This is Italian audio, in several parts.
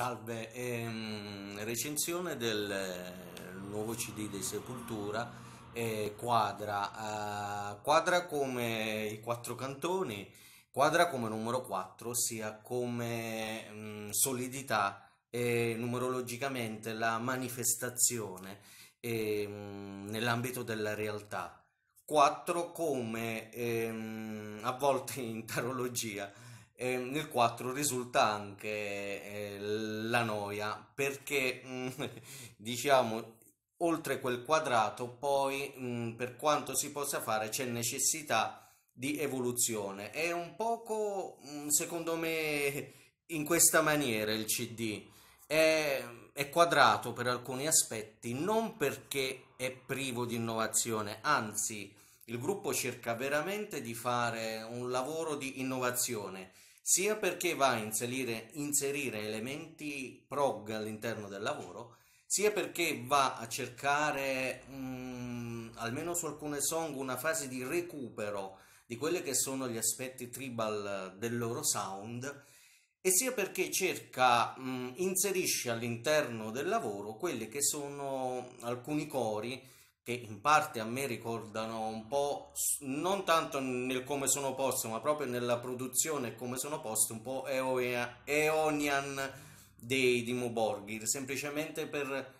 Salve, ehm, recensione del eh, nuovo CD di Sepultura, eh, quadra, eh, quadra come i quattro cantoni, quadra come numero 4, ossia come mh, mm, solidità e numerologicamente la manifestazione eh, nell'ambito della realtà. 4 come ehm, a volte in tarologia eh, nel 4 risulta anche eh, la noia perché mm, diciamo oltre quel quadrato poi mm, per quanto si possa fare c'è necessità di evoluzione è un poco mm, secondo me in questa maniera il cd è, è quadrato per alcuni aspetti non perché è privo di innovazione anzi il gruppo cerca veramente di fare un lavoro di innovazione sia perché va a inserire, inserire elementi prog all'interno del lavoro, sia perché va a cercare, mh, mm, almeno su alcune song, una fase di recupero di quelli che sono gli aspetti tribal del loro sound, e sia perché cerca, mh, mm, inserisce all'interno del lavoro quelli che sono alcuni cori che in parte a me ricordano un po', non tanto nel come sono poste, ma proprio nella produzione e come sono poste, un po' Eonian dei Dimo Borgir, semplicemente per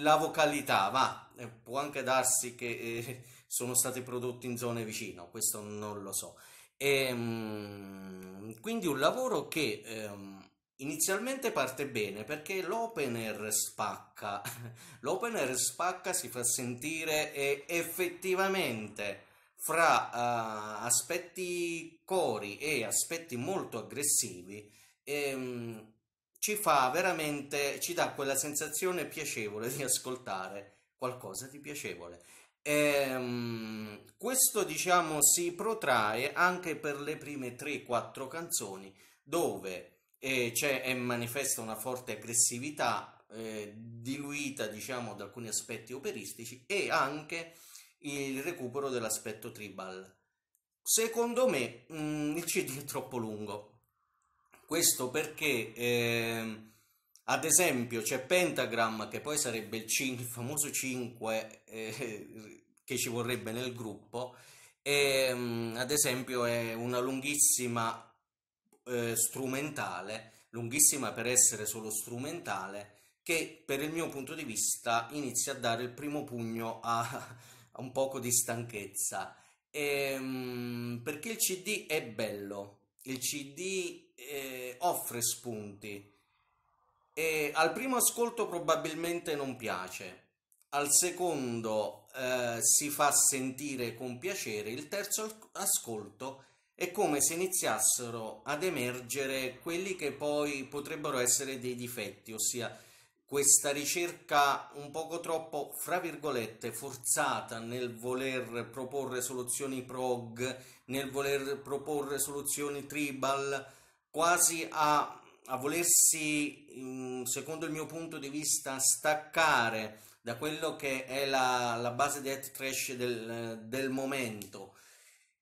la vocalità, va, eh, può anche darsi che eh, sono stati prodotti in zone vicino, questo non lo so. E, ehm, quindi un lavoro che... Eh, Inizialmente parte bene perché l'opener spacca, l'opener spacca si fa sentire e effettivamente fra uh, aspetti cori e aspetti molto aggressivi ehm, ci fa veramente, ci dà quella sensazione piacevole di ascoltare qualcosa di piacevole. Ehm, questo diciamo si protrae anche per le prime 3-4 canzoni dove e, cioè, e manifesta una forte aggressività eh, diluita diciamo da alcuni aspetti operistici e anche il recupero dell'aspetto tribal. Secondo me mh, mm, il CD è troppo lungo. Questo perché eh, ad esempio c'è Pentagram che poi sarebbe il, cin- il famoso 5 eh, che ci vorrebbe nel gruppo e ehm, mh, ad esempio è una lunghissima eh, strumentale, lunghissima per essere solo strumentale, che per il mio punto di vista inizia a dare il primo pugno a, a un poco di stanchezza. Ehm, perché il CD è bello, il CD eh, offre spunti e al primo ascolto probabilmente non piace, al secondo eh, si fa sentire con piacere, il terzo ascolto è come se iniziassero ad emergere quelli che poi potrebbero essere dei difetti, ossia questa ricerca un poco troppo, fra virgolette, forzata nel voler proporre soluzioni prog, nel voler proporre soluzioni tribal, quasi a, a volersi, secondo il mio punto di vista, staccare da quello che è la, la base head trash del, del momento.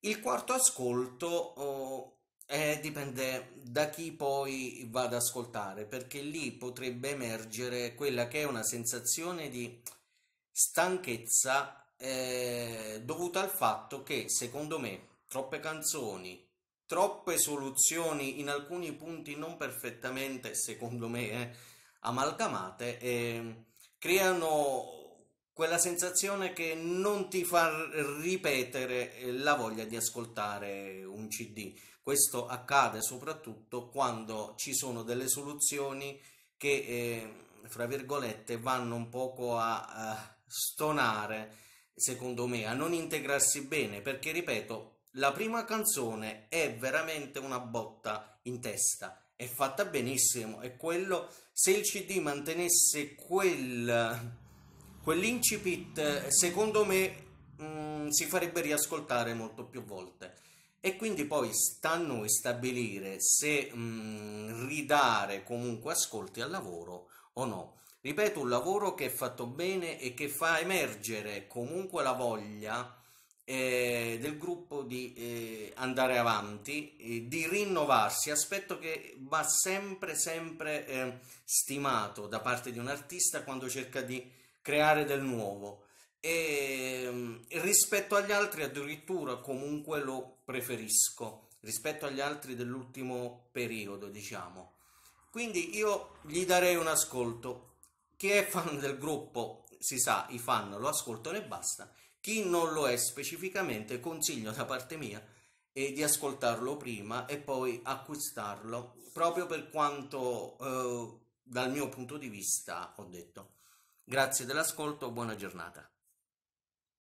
Il quarto ascolto oh, eh, dipende da chi poi va ad ascoltare, perché lì potrebbe emergere quella che è una sensazione di stanchezza eh, dovuta al fatto che, secondo me, troppe canzoni, troppe soluzioni in alcuni punti non perfettamente, secondo me, eh, amalgamate, ehm, creano quella sensazione che non ti fa ripetere eh, la voglia di ascoltare un CD. Questo accade soprattutto quando ci sono delle soluzioni che, eh, fra virgolette, vanno un poco a, a stonare, secondo me, a non integrarsi bene, perché, ripeto, la prima canzone è veramente una botta in testa è fatta benissimo e quello se il CD mantenesse quel quell'incipit eh, secondo me mh, mm, si farebbe riascoltare molto più volte e quindi poi sta a noi stabilire se mh, mm, ridare comunque ascolti al lavoro o no. Ripeto, un lavoro che è fatto bene e che fa emergere comunque la voglia eh, del gruppo di eh, andare avanti, eh, di rinnovarsi, aspetto che va sempre, sempre eh, stimato da parte di un artista quando cerca di creare del nuovo e ehm, rispetto agli altri addirittura comunque lo preferisco rispetto agli altri dell'ultimo periodo diciamo quindi io gli darei un ascolto chi è fan del gruppo si sa i fan lo ascoltano e basta chi non lo è specificamente consiglio da parte mia e di ascoltarlo prima e poi acquistarlo proprio per quanto eh, dal mio punto di vista ho detto Grazie dell'ascolto, buona giornata.